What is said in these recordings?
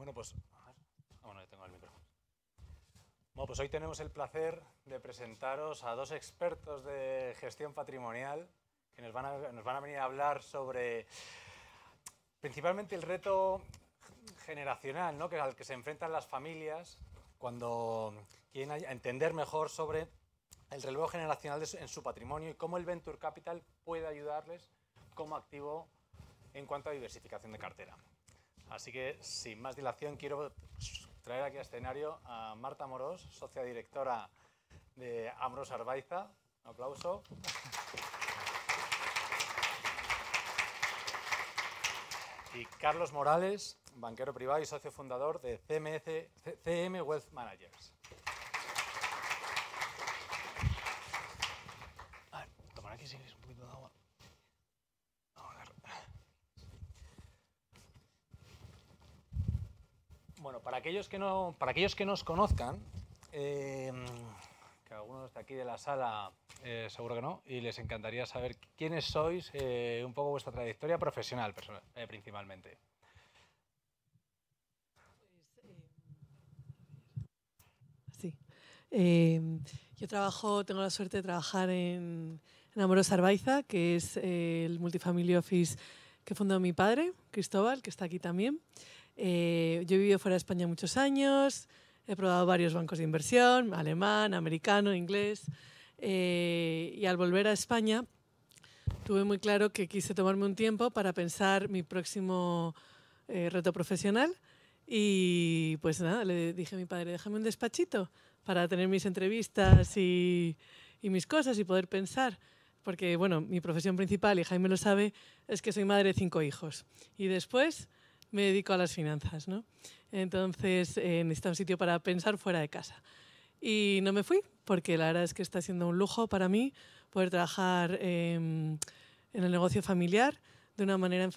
Bueno, pues. Ah, tengo el micrófono. pues hoy tenemos el placer de presentaros a dos expertos de gestión patrimonial que nos van a, venir a hablar sobre principalmente el reto generacional ¿no? que al que se enfrentan las familias cuando quieren entender mejor sobre el relevo generacional en su patrimonio y cómo el Venture Capital puede ayudarles como activo en cuanto a diversificación de cartera. Así que, sin más dilación, quiero traer aquí a escenario a Marta Morós, socia directora de Ambros Arbaiza. Un aplauso. Y Carlos Morales, banquero privado y socio fundador de CM Wealth Managers. para aquellos que no, para aquellos que nos conozcan, eh, que algunos de aquí de la sala eh, seguro que no, y les encantaría saber quiénes sois, eh, un poco vuestra trayectoria profesional principalmente. Sí. yo trabajo, tengo la suerte de trabajar en, en Amoros Arbaiza, que es el multifamily office que fundó mi padre, Cristóbal, que está aquí también. Eh, yo he vivido fuera de España muchos años, he probado varios bancos de inversión, alemán, americano, inglés, eh, y al volver a España tuve muy claro que quise tomarme un tiempo para pensar mi próximo eh, reto profesional y pues nada, le dije a mi padre, déjame un despachito para tener mis entrevistas y, y mis cosas y poder pensar porque bueno, mi profesión principal, y Jaime lo sabe, es que soy madre de cinco hijos. Y después me dedico a las finanzas, ¿no? Entonces eh, un sitio para pensar fuera de casa. Y no me fui, porque la verdad es que está siendo un lujo para mí poder trabajar em, en el negocio familiar de una manera,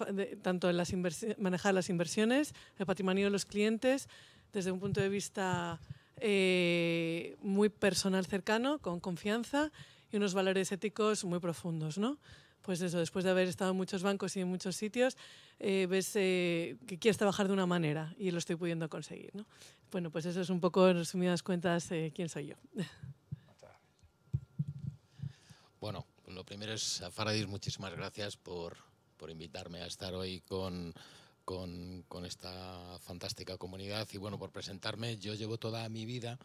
tanto en las manejar las inversiones, el patrimonio de los clientes, desde un punto de vista eh, muy personal cercano, con confianza y unos valores éticos muy profundos, ¿no? pues eso, después de haber estado en muchos bancos y en muchos sitios, eh, ves eh, que quieres trabajar de una manera y lo estoy pudiendo conseguir. Bueno, pues eso es un poco, en resumidas cuentas, eh, quién soy yo. Bueno, lo primero es, a Faradis, muchísimas gracias por, invitarme a estar hoy con, con esta fantástica comunidad y bueno, por presentarme. Yo llevo toda mi vida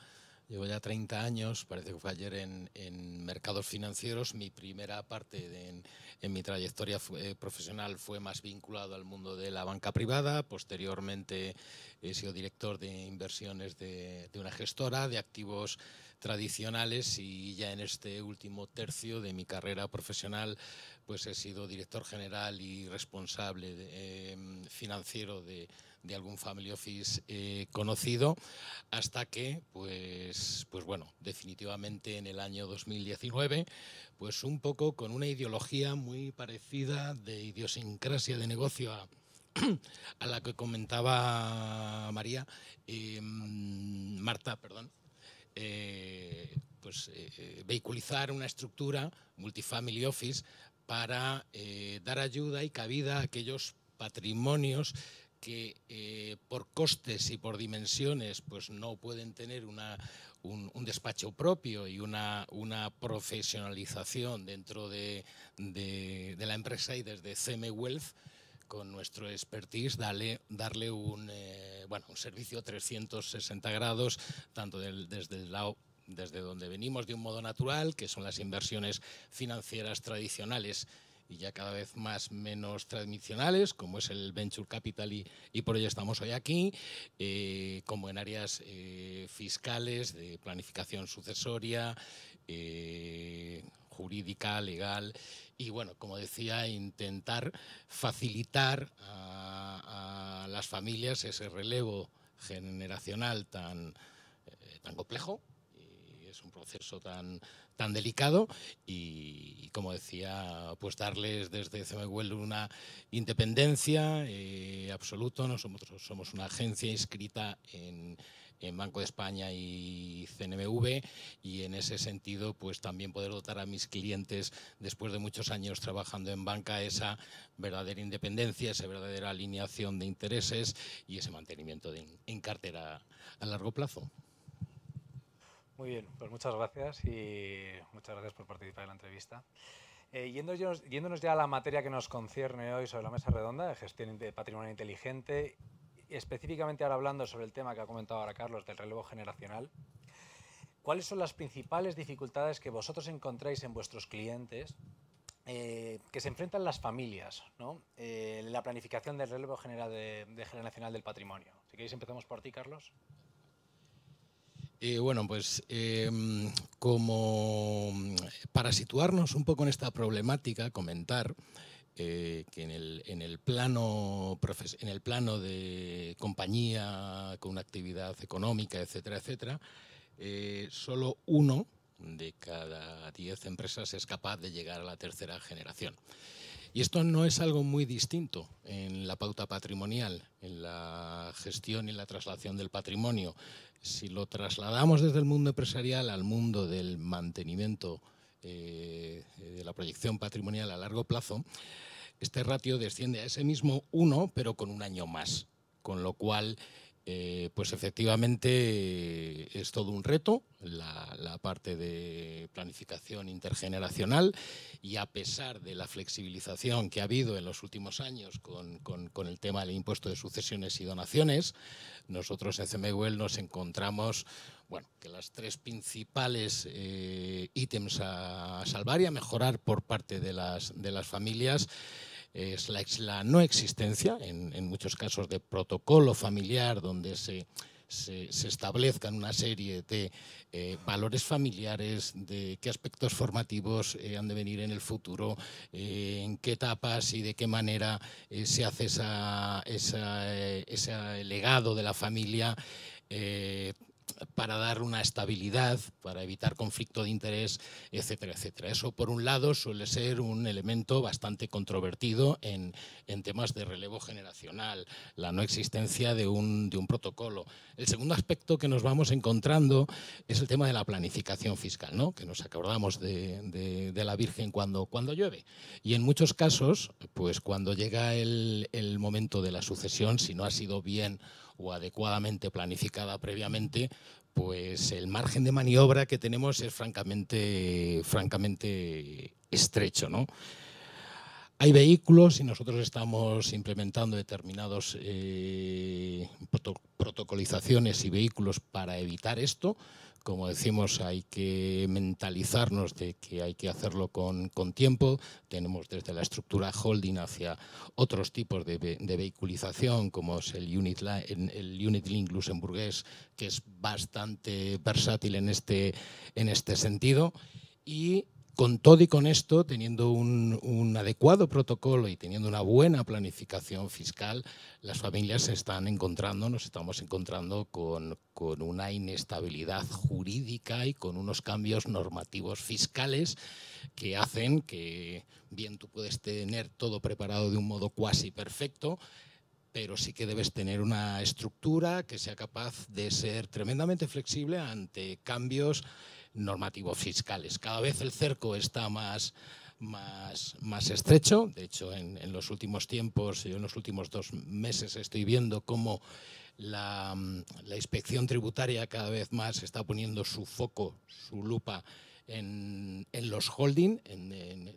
Llevo ya 30 años, parece que fue ayer en, mercados financieros. Mi primera parte en, mi trayectoria eh, profesional fue más vinculado al mundo de la banca privada. Posteriormente he sido director de inversiones de, una gestora de activos tradicionales y ya en este último tercio de mi carrera profesional pues he sido director general y responsable eh, financiero de, de algún family office eh, conocido, hasta que, pues, pues bueno, definitivamente en el año 2019, pues un poco con una ideología muy parecida de idiosincrasia de negocio a, la que comentaba María, em, Marta, perdón, eh, pues eh, vehiculizar una estructura multifamily office para dar ayuda y cabida a aquellos patrimonios que eh, por costes y por dimensiones pues no pueden tener una, un, despacho propio y una, una profesionalización dentro de, de, la empresa y desde CM Wealth con nuestro expertise darle, darle un, eh, bueno, un servicio 360 grados tanto desde el lado desde donde venimos de un modo natural, que son las inversiones financieras tradicionales y ya cada vez más menos tradicionales, como es el venture capital y, por ello estamos hoy aquí, eh, como en áreas eh, fiscales, de planificación sucesoria, eh, jurídica, legal y bueno, como decía, intentar facilitar a, a las familias ese relevo generacional tan, tan complejo es un proceso tan, tan delicado y, como decía, pues darles desde CMWL una independencia eh, absoluta. Nosotros somos una agencia inscrita en, Banco de España y CNMV y en ese sentido pues también poder dotar a mis clientes después de muchos años trabajando en banca esa verdadera independencia, esa verdadera alineación de intereses y ese mantenimiento en cartera a largo plazo. Muy bien, pues muchas gracias y muchas gracias por participar en la entrevista. Eh, yéndonos, ya a la materia que nos concierne hoy sobre la mesa redonda de gestión de patrimonio inteligente, específicamente ahora hablando sobre el tema que ha comentado ahora Carlos del relevo generacional, ¿cuáles son las principales dificultades que vosotros encontráis en vuestros clientes eh, que se enfrentan las familias ¿no? Eh, la planificación del relevo generacional del patrimonio? Si queréis empezamos por ti, Carlos. Eh, bueno, pues em, como mm, para situarnos un poco en esta problemática, comentar eh, que en el, en el plano de compañía con una actividad económica, etcétera, etcétera, eh, solo uno de cada diez empresas es capaz de llegar a la tercera generación. Y esto no es algo muy distinto en la pauta patrimonial, en la gestión y la traslación del patrimonio. Si lo trasladamos desde el mundo empresarial al mundo del mantenimiento eh, de la proyección patrimonial a largo plazo, este ratio desciende a ese mismo 1, pero con un año más. Con lo cual, eh, pues efectivamente es todo un reto la, parte de planificación intergeneracional y a pesar de la flexibilización que ha habido en los últimos años con, el tema del impuesto de sucesiones y donaciones, nosotros en e nos encontramos que las tres principales eh, ítems a salvar y a mejorar por parte de las, de las familias es la, no existencia, en, muchos casos de protocolo familiar donde se, se, establezcan una serie de eh, valores familiares, de qué aspectos formativos eh, han de venir en el futuro, eh, en qué etapas y de qué manera se hace esa, esa, ese legado de la familia para dar una estabilidad, para evitar conflicto de interés, etcétera, etcétera. Eso, por un lado, suele ser un elemento bastante controvertido en, temas de relevo generacional, la no existencia de un, protocolo. El segundo aspecto que nos vamos encontrando es el tema de la planificación fiscal, ¿no? que nos acordamos de, la Virgen cuando, cuando llueve. Y en muchos casos, pues cuando llega el, el momento de la sucesión, si no ha sido bien o adecuadamente planificada previamente, pues el margen de maniobra que tenemos es francamente, francamente estrecho. ¿no? Hay vehículos y nosotros estamos implementando determinados eh, protocolizaciones y vehículos para evitar esto. Como decimos, hay que mentalizarnos de que hay que hacerlo con, tiempo. Tenemos desde la estructura holding hacia otros tipos de, vehiculización, como es el Unit, el unit Link luxemburgués, que es bastante versátil en este, en este sentido. Y con todo y con esto, teniendo un, adecuado protocolo y teniendo una buena planificación fiscal, las familias se están encontrando, nos estamos encontrando con, con una inestabilidad jurídica y con unos cambios normativos fiscales que hacen que bien tú puedes tener todo preparado de un modo cuasi perfecto, pero sí que debes tener una estructura que sea capaz de ser tremendamente flexible ante cambios normativos fiscales. Cada vez el cerco está más, más, estrecho. De hecho, en, los últimos tiempos, en los últimos dos meses estoy viendo cómo la, inspección tributaria cada vez más está poniendo su foco, su lupa en, los holding,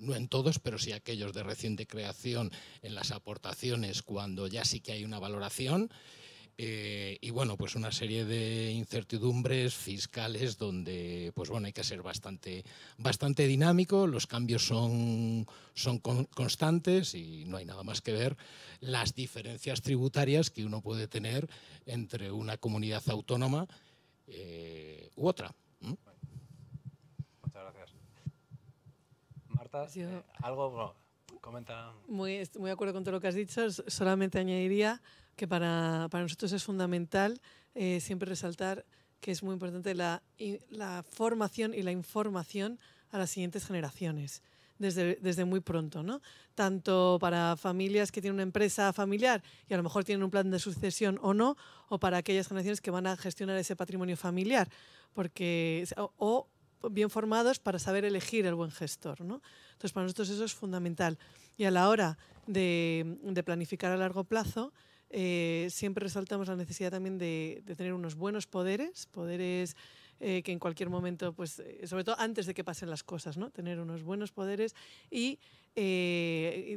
no en todos, pero sí aquellos de reciente creación, en las aportaciones, cuando ya sí que hay una valoración. Eh, y bueno, pues una serie de incertidumbres fiscales donde pues bueno, hay que ser bastante, bastante dinámico, los cambios son, son constantes y no hay nada más que ver las diferencias tributarias que uno puede tener entre una comunidad autónoma eh, u otra. Muchas gracias. Marta, eh, algo... Comenta. Muy, muy de acuerdo con todo lo que has dicho. Solamente añadiría que para, nosotros es fundamental eh, siempre resaltar que es muy importante la, formación y la información a las siguientes generaciones. Desde, desde muy pronto, ¿no? Tanto para familias que tienen una empresa familiar y a lo mejor tienen un plan de sucesión o no, o para aquellas generaciones que van a gestionar ese patrimonio familiar, porque, o, bien formados para saber elegir el buen gestor, ¿no? Entonces, para nosotros eso es fundamental. Y a la hora de, planificar a largo plazo, eh, siempre resaltamos la necesidad también de, tener unos buenos poderes, poderes eh, que en cualquier momento, pues, eh, sobre todo antes de que pasen las cosas, ¿no? Tener unos buenos poderes y,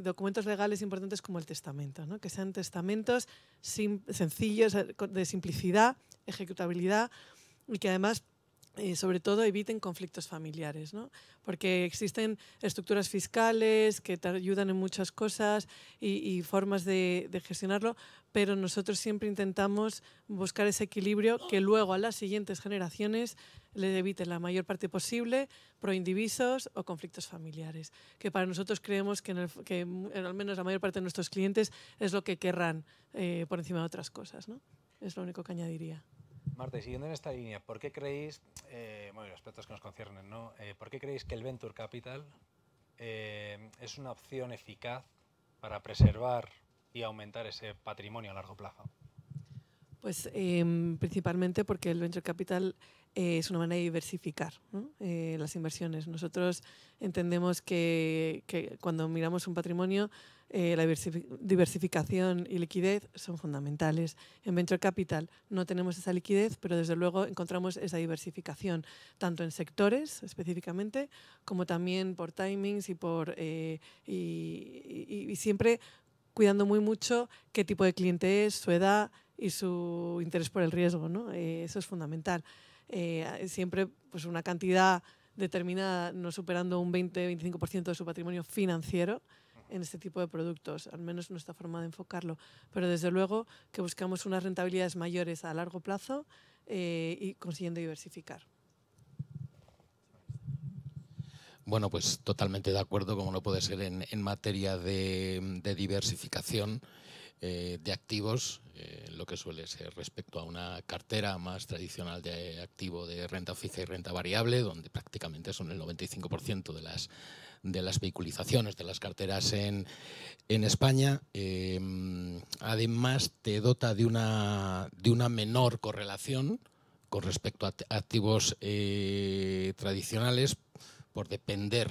documentos legales importantes como el testamento, Que sean testamentos sencillos, de simplicidad, ejecutabilidad y que además eh, sobre todo eviten conflictos familiares, porque existen estructuras fiscales que te ayudan en muchas cosas y, formas de, gestionarlo, pero nosotros siempre intentamos buscar ese equilibrio que luego a las siguientes generaciones les evite la mayor parte posible proindivisos o conflictos familiares, que para nosotros creemos que, en al menos la mayor parte de nuestros clientes es lo que querrán eh, por encima de otras cosas. ¿no? Es lo único que añadiría. Marta, siguiendo en esta línea, ¿por qué creéis, eh, bueno, los aspectos que nos conciernen, ¿no? Eh, ¿Por qué creéis que el Venture Capital eh, es una opción eficaz para preservar y aumentar ese patrimonio a largo plazo? Pues em, principalmente porque el Venture Capital es una manera de diversificar las inversiones. Nosotros entendemos que cuando miramos un patrimonio eh, la diversificación y liquidez son fundamentales. En Venture Capital no tenemos esa liquidez, pero desde luego encontramos esa diversificación, tanto en sectores específicamente, como también por timings y, por, eh, y, siempre cuidando muy mucho qué tipo de cliente es, su edad y su interés por el riesgo. ¿no? Eh, eso es fundamental. siempre pues, una cantidad determinada, no superando un 20-25% de su patrimonio financiero, en este tipo de productos, al menos nuestra forma de enfocarlo. Pero desde luego que buscamos unas rentabilidades mayores a largo plazo eh, y consiguiendo diversificar. Bueno, pues totalmente de acuerdo, como no puede ser en, en materia de, diversificación eh, de activos, eh, lo que suele ser respecto a una cartera más tradicional de activo de renta fija y renta variable, donde prácticamente son el 95% de las de las vehiculizaciones de las carteras en, en España. Eh, además, te dota de una, de una menor correlación con respecto a activos eh, tradicionales por depender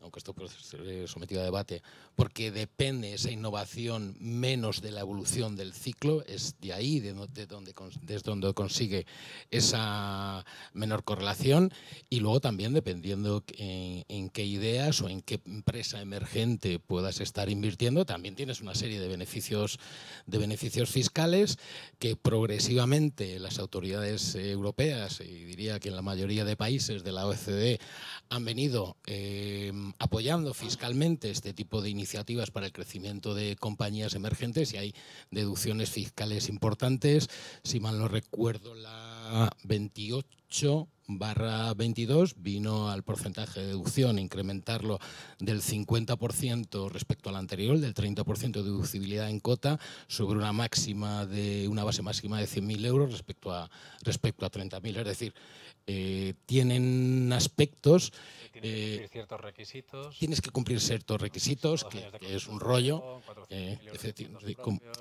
aunque esto puede ser eh, sometido a debate, porque depende esa innovación menos de la evolución del ciclo, es de ahí de, donde, desde donde consigue esa menor correlación, y luego también dependiendo en, qué ideas o en qué empresa emergente puedas estar invirtiendo, también tienes una serie de beneficios, de beneficios fiscales que progresivamente las autoridades eh, europeas, y diría que en la mayoría de países de la OECD, han venido... Eh, apoyando fiscalmente este tipo de iniciativas para el crecimiento de compañías emergentes y hay deducciones fiscales importantes. Si mal no recuerdo, la 28 barra 22 vino al porcentaje de deducción incrementarlo del 50% respecto al anterior, del 30% de deducibilidad en cota sobre una máxima de una base máxima de 100.000 euros respecto a respecto a 30.000. Es decir, eh, tienen aspectos. Tienes que eh, cumplir ciertos requisitos. Tienes que cumplir ciertos requisitos, que, es un rollo, eh,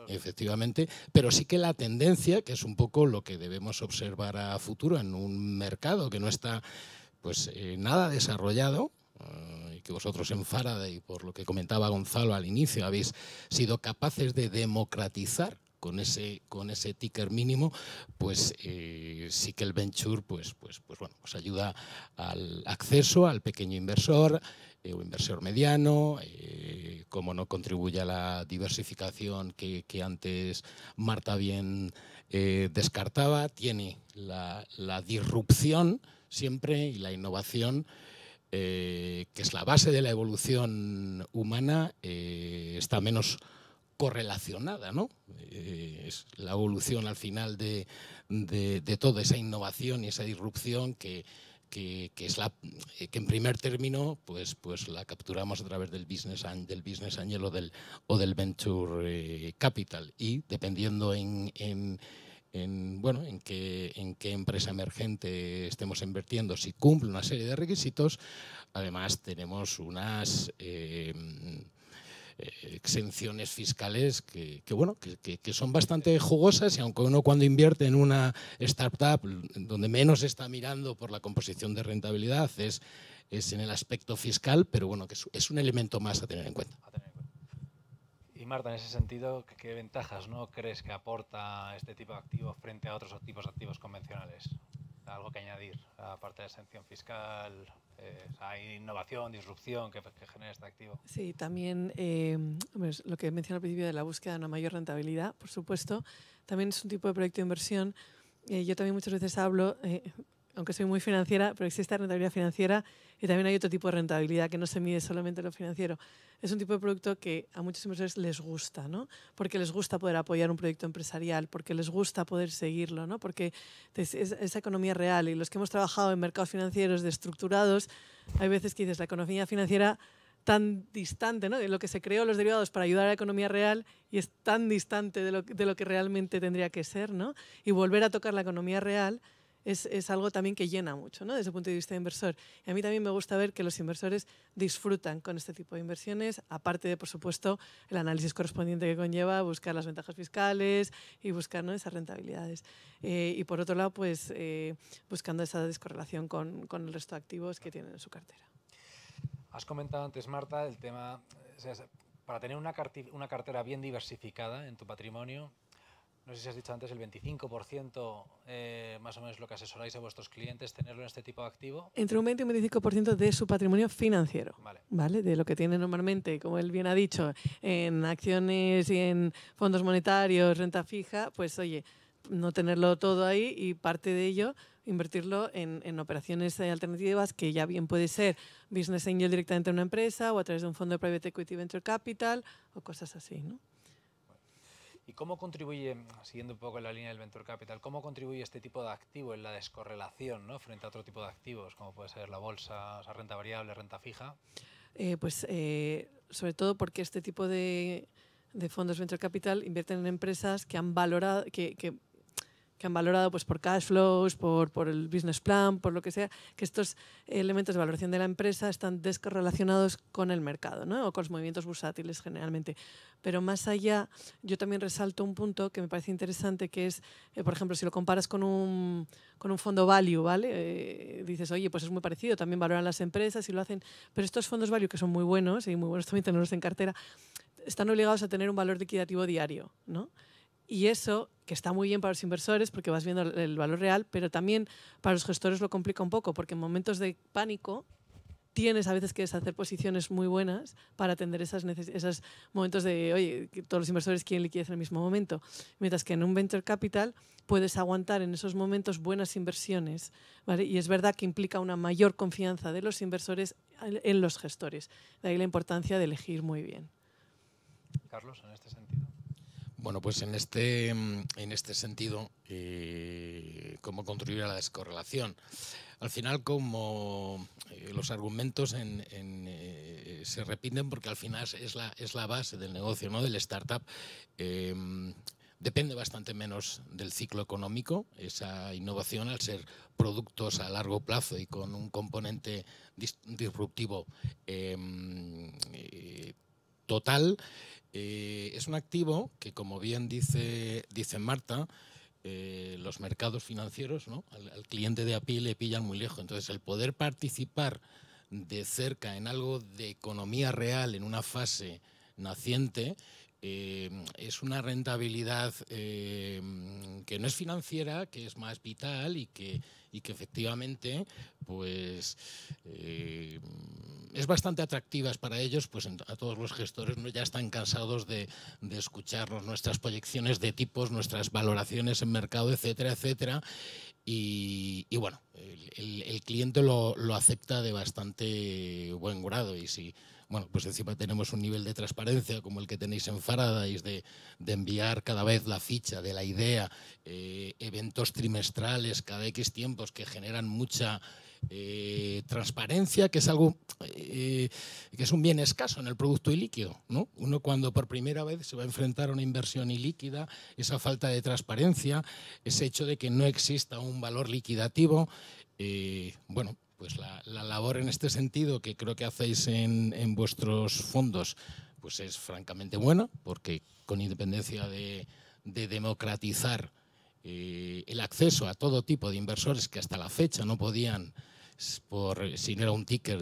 efectivamente, pero sí que la tendencia, que es un poco lo que debemos observar a futuro en un mercado que no está pues eh, nada desarrollado eh, y que vosotros en Faraday, por lo que comentaba Gonzalo al inicio, habéis sido capaces de democratizar con ese con ese ticker mínimo, pues eh, sí que el venture pues pues pues bueno, pues ayuda al acceso al pequeño inversor o inversor mediano, como no contribuye a la diversificación que, que antes Marta bien eh, descartaba, tiene la, disrupción siempre y la innovación, eh, que es la base de la evolución humana, eh, está menos correlacionada, ¿no? es la evolución al final de, de toda esa innovación y esa disrupción que, que, es la que en primer término pues, pues la capturamos a través del business del business angel o del, o del venture eh, capital y dependiendo en, en, bueno en qué, en qué empresa emergente estemos invirtiendo si cumple una serie de requisitos además tenemos unas eh, exenciones fiscales que, bueno, que, son bastante jugosas y aunque uno cuando invierte en una startup donde menos está mirando por la composición de rentabilidad es, es en el aspecto fiscal, pero bueno, que es, un elemento más a tener en cuenta. Y Marta, en ese sentido, ¿qué, ventajas no crees que aporta este tipo de activos frente a otros tipos de activos convencionales? algo que añadir, aparte de la exención fiscal, eh, hay innovación, disrupción que, genera este activo. Sí, también eh, lo que mencioné al principio de la búsqueda de una mayor rentabilidad, por supuesto, también es un tipo de proyecto de inversión. Eh, yo también muchas veces hablo, aunque soy muy financiera, pero existe rentabilidad financiera y también hay otro tipo de rentabilidad que no se mide solamente lo financiero. Es un tipo de producto que a muchos inversores les gusta, ¿no? Porque les gusta poder apoyar un proyecto empresarial, porque les gusta poder seguirlo, ¿no? Porque es, esa economía real y los que hemos trabajado en mercados financieros destructurados, hay veces que dices la economía financiera tan distante ¿no? de lo que se creó los derivados para ayudar a la economía real y es tan distante de lo, de lo que realmente tendría que ser, ¿no? Y volver a tocar la economía real es, algo también que llena mucho, ¿no? Desde el punto de vista de inversor. Y a mí también me gusta ver que los inversores disfrutan con este tipo de inversiones, aparte de, por supuesto, el análisis correspondiente que conlleva buscar las ventajas fiscales y buscar esas rentabilidades. Eh, y por otro lado, pues eh, buscando esa descorrelación con, el resto de activos que tienen en su cartera. Has comentado antes, Marta, el tema, para tener una, una cartera bien diversificada en tu patrimonio, no sé si has dicho antes, el 25% eh, más o menos lo que asesoráis a vuestros clientes, tenerlo en este tipo de activo. Entre un 20 y un 25% de su patrimonio financiero, vale. De lo que tiene normalmente, como él bien ha dicho, en acciones y en fondos monetarios, renta fija, pues oye, no tenerlo todo ahí y parte de ello invertirlo en, en, operaciones alternativas que ya bien puede ser business angel directamente en una empresa o a través de un fondo de private equity venture capital o cosas así, ¿no? ¿Y cómo contribuye, siguiendo un poco en la línea del Venture Capital, cómo contribuye este tipo de activo en la descorrelación ¿no? frente a otro tipo de activos, como puede ser la bolsa, o renta variable, renta fija? Eh, pues eh, sobre todo porque este tipo de, fondos Venture Capital invierten en empresas que han valorado, que que han valorado pues, por cash flows, por, por, el business plan, por lo que sea, que estos elementos de valoración de la empresa están descorrelacionados con el mercado ¿no? o con los movimientos bursátiles generalmente. Pero más allá, yo también resalto un punto que me parece interesante, que es, eh, por ejemplo, si lo comparas con un, con un fondo value, ¿vale? Eh, dices, oye, pues es muy parecido, también valoran las empresas y lo hacen, pero estos fondos value, que son muy buenos y muy buenos también tenerlos en cartera, están obligados a tener un valor liquidativo diario, ¿no? Y eso, que está muy bien para los inversores porque vas viendo el valor real, pero también para los gestores lo complica un poco porque en momentos de pánico tienes a veces que deshacer posiciones muy buenas para atender esas esos momentos de, oye, todos los inversores quieren liquidez en el mismo momento. Mientras que en un venture capital puedes aguantar en esos momentos buenas inversiones. Y es verdad que implica una mayor confianza de los inversores en los gestores. De ahí la importancia de elegir muy bien. Carlos, en este sentido. Bueno, pues en este, mm, en este sentido, eh, ¿cómo contribuir a la descorrelación? Al final, como eh, los argumentos eh, se repiten, porque al final es la, es la base del negocio, ¿no? del startup, depende bastante menos del ciclo económico. Esa innovación, al ser productos a largo plazo y con un componente disruptivo, total, eh, es un activo que, como bien dice, dice Marta, eh, los mercados financieros, al, cliente de API le pillan muy lejos. Entonces, el poder participar de cerca en algo de economía real, en una fase naciente, eh, es una rentabilidad que no es financiera, que es más vital y que, y que efectivamente, pues es bastante atractivas para ellos, pues a todos los gestores ya están cansados de, de escucharnos nuestras proyecciones de tipos, nuestras valoraciones en mercado, etcétera, etcétera. Y, bueno, el, cliente lo, acepta de bastante buen grado y si, bueno, pues encima tenemos un nivel de transparencia como el que tenéis en Faraday de, enviar cada vez la ficha de la idea, eh, eventos trimestrales cada X tiempos que generan mucha... Eh, transparencia, que es algo eh, que es un bien escaso en el producto ilíquido. ¿no? Uno cuando por primera vez se va a enfrentar a una inversión ilíquida, esa falta de transparencia, ese hecho de que no exista un valor liquidativo, eh, bueno, pues la, labor en este sentido que creo que hacéis en, vuestros fondos, pues es francamente buena, porque con independencia de democratizar eh, el acceso a todo tipo de inversores que hasta la fecha no podían, por, si no era un ticker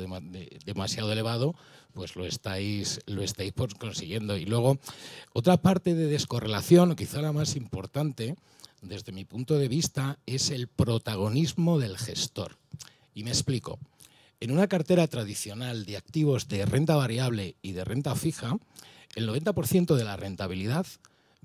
demasiado elevado, pues lo estáis, lo estáis consiguiendo. Y luego, otra parte de descorrelación, quizá la más importante, desde mi punto de vista, es el protagonismo del gestor. Y me explico. En una cartera tradicional de activos de renta variable y de renta fija, el 90% de la rentabilidad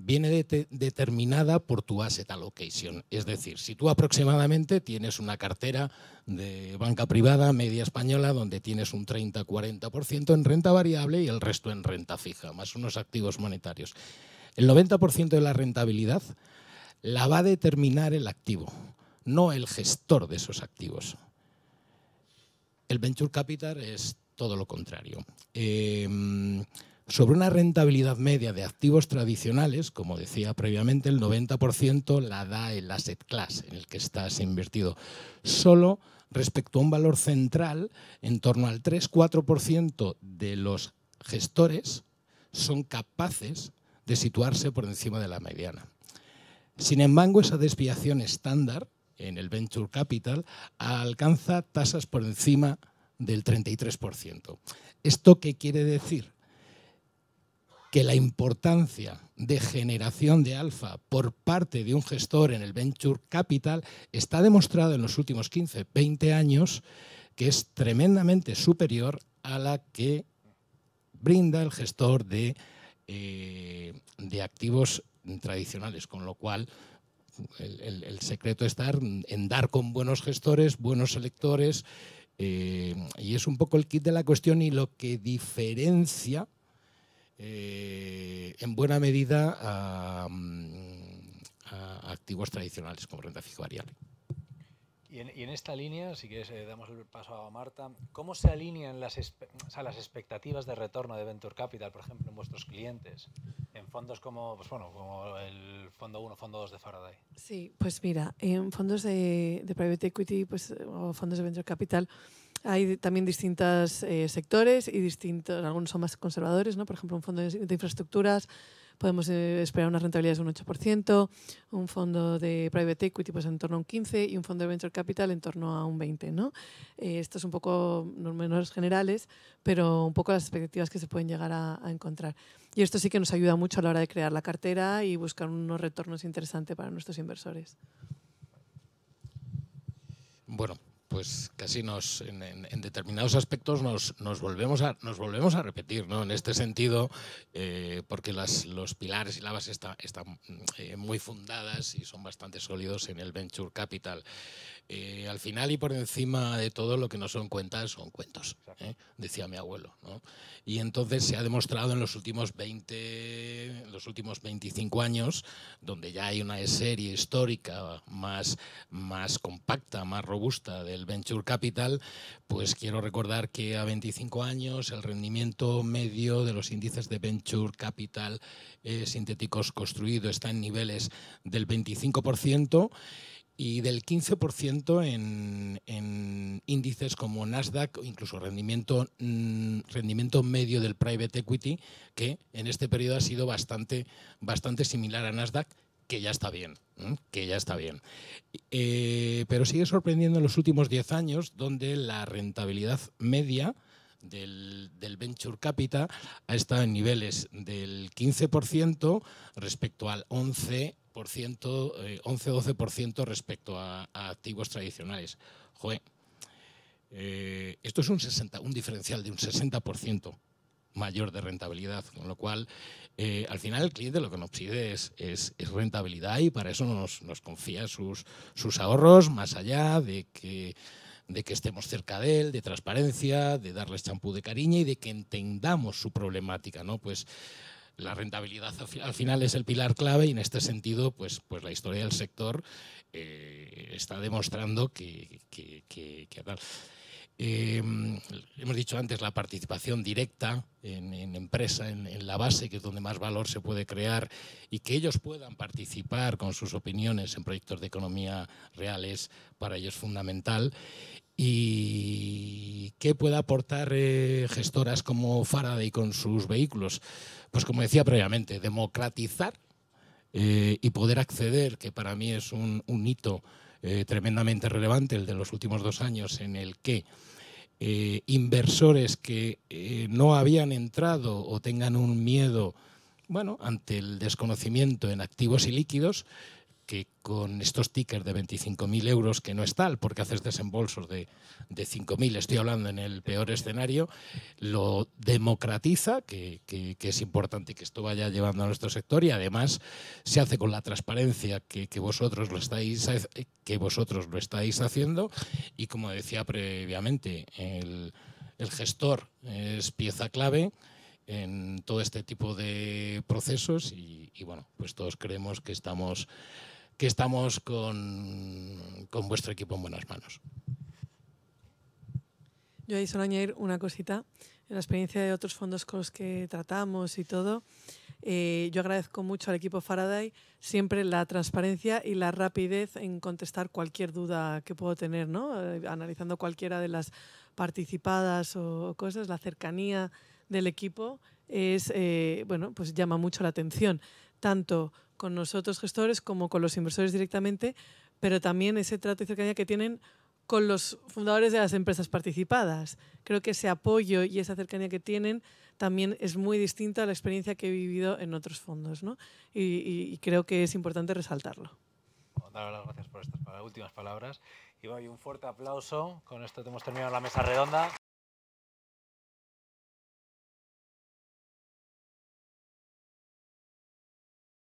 viene determinada por tu asset allocation. Es decir, si tú aproximadamente tienes una cartera de banca privada media española donde tienes un 30-40% en renta variable y el resto en renta fija, más unos activos monetarios. El 90% de la rentabilidad la va a determinar el activo, no el gestor de esos activos. El venture capital es todo lo contrario. Em, sobre una rentabilidad media de activos tradicionales, como decía previamente, el 90% la da el asset class en el que estás invertido. Solo respecto a un valor central, en torno al 3-4% de los gestores son capaces de situarse por encima de la mediana. Sin embargo, esa desviación estándar en el venture capital alcanza tasas por encima del 33%. ¿Esto qué quiere decir? que la importancia de generación de alfa por parte de un gestor en el venture capital está demostrado en los últimos 15, 20 años que es tremendamente superior a la que brinda el gestor de, eh, de activos tradicionales, con lo cual el, secreto está en dar con buenos gestores, buenos selectores, eh, y es un poco el kit de la cuestión y lo que diferencia eh, en buena medida mm, a, activos tradicionales como renta fija variable. Y en, esta línea, si quieres, eh, damos el paso a Marta. ¿Cómo se alinean las, o las expectativas de retorno de Venture Capital, por ejemplo, en vuestros clientes? En fondos como, pues bueno, como el Fondo 1, Fondo 2 de Faraday. Sí, pues mira, en fondos de, de Private Equity pues, o fondos de Venture Capital, hay también distintos eh, sectores y distintos, algunos son más conservadores, ¿no? por ejemplo, un fondo de infraestructuras, podemos eh, esperar unas rentabilidades de un 8%, un fondo de private equity pues en torno a un 15% y un fondo de venture capital en torno a un 20%. ¿no? Eh, esto es un poco menos generales, pero un poco las expectativas que se pueden llegar a, a, encontrar. Y esto sí que nos ayuda mucho a la hora de crear la cartera y buscar unos retornos interesantes para nuestros inversores. Bueno, pues casi nos, en, determinados aspectos nos, nos, volvemos a, nos volvemos a repetir, ¿no? En este sentido, eh, porque las, los pilares y la base están eh, muy fundadas y son bastante sólidos en el venture capital. Eh, al final y por encima de todo lo que no son cuentas son cuentos, ¿eh? decía mi abuelo. Y entonces se ha demostrado en los últimos 20, los últimos 25 años, donde ya hay una serie histórica más, más compacta, más robusta del Venture Capital, pues quiero recordar que a 25 años el rendimiento medio de los índices de Venture Capital eh, sintéticos construidos está en niveles del 25% y del 15% en, índices como Nasdaq o incluso rendimiento, mm, rendimiento medio del private equity, que en este periodo ha sido bastante, bastante similar a Nasdaq, que ya está bien, que ya está bien. Eh, pero sigue sorprendiendo en los últimos 10 años, donde la rentabilidad media del, del, venture capital ha estado en niveles del 15% respecto al 11% por ciento, 11-12% eh, respecto a, activos tradicionales. Joder, eh, esto es un, 60, un diferencial de un 60% mayor de rentabilidad, con lo cual eh, al final el cliente lo que nos pide es, es, rentabilidad y para eso nos, nos confía sus, sus, ahorros, más allá de que, de que estemos cerca de él, de transparencia, de darles champú de cariño y de que entendamos su problemática, ¿no? Pues la rentabilidad al final es el pilar clave y en este sentido, pues, pues la historia del sector eh, está demostrando que, eh, hemos dicho antes la participación directa en, empresa, en, en, la base, que es donde más valor se puede crear, y que ellos puedan participar con sus opiniones en proyectos de economía reales, para ellos es fundamental. ¿Y qué puede aportar eh, gestoras como Faraday con sus vehículos? Pues como decía previamente, democratizar eh, y poder acceder, que para mí es un, hito eh, tremendamente relevante, el de los últimos dos años, en el que inversores que no habían entrado o tengan un miedo bueno, ante el desconocimiento en activos y líquidos, que con estos tickers de 25.000 euros, que no es tal, porque haces desembolsos de, 5.000, estoy hablando en el peor escenario, lo democratiza, que, es importante que esto vaya llevando a nuestro sector y además se hace con la transparencia que, vosotros, lo estáis, que vosotros lo estáis haciendo y como decía previamente, el, gestor es pieza clave en todo este tipo de procesos y, y bueno, pues todos creemos que estamos que estamos con, vuestro equipo en buenas manos. Yo ahí solo añadir una cosita. En la experiencia de otros fondos con los que tratamos y todo, eh, yo agradezco mucho al equipo Faraday siempre la transparencia y la rapidez en contestar cualquier duda que puedo tener, ¿no? Eh, analizando cualquiera de las participadas o cosas, la cercanía del equipo es, eh, bueno, pues llama mucho la atención, tanto con nosotros gestores como con los inversores directamente, pero también ese trato y cercanía que tienen con los fundadores de las empresas participadas. Creo que ese apoyo y esa cercanía que tienen también es muy distinta a la experiencia que he vivido en otros fondos, ¿no? y, creo que es importante resaltarlo. dar las gracias por estas últimas palabras. Y, y un fuerte aplauso. Con esto hemos terminado la mesa redonda.